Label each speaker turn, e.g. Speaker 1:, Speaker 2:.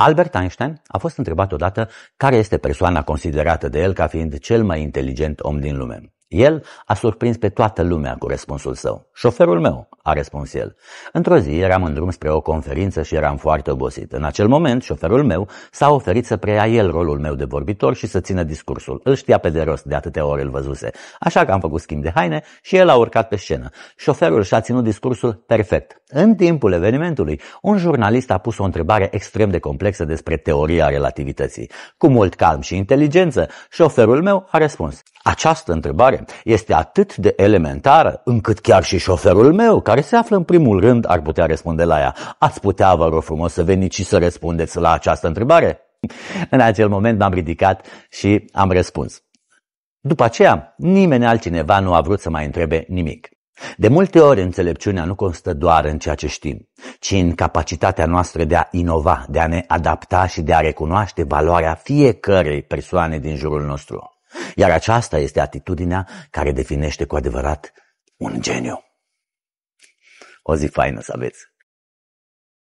Speaker 1: Albert Einstein a fost întrebat odată care este persoana considerată de el ca fiind cel mai inteligent om din lume. El a surprins pe toată lumea cu răspunsul său. Șoferul meu, a răspuns el. Într-o zi eram în drum spre o conferință și eram foarte obosit. În acel moment, șoferul meu s-a oferit să preia el rolul meu de vorbitor și să țină discursul. Îl știa pe de rost, de atâtea ori îl văzuse. Așa că am făcut schimb de haine și el a urcat pe scenă. Șoferul și-a ținut discursul perfect. În timpul evenimentului, un jurnalist a pus o întrebare extrem de complexă despre teoria relativității. Cu mult calm și inteligență, șoferul meu a răspuns. Această întrebare este atât de elementară încât chiar și șoferul meu, care se află în primul rând, ar putea răspunde la ea. Ați putea, vă rog frumos, să veniți și să răspundeți la această întrebare? În acel moment m-am ridicat și am răspuns. După aceea, nimeni altcineva nu a vrut să mai întrebe nimic. De multe ori înțelepciunea nu constă doar în ceea ce știm, ci în capacitatea noastră de a inova, de a ne adapta și de a recunoaște valoarea fiecărei persoane din jurul nostru. Iar aceasta este atitudinea care definește cu adevărat un geniu. O zi faină să aveți!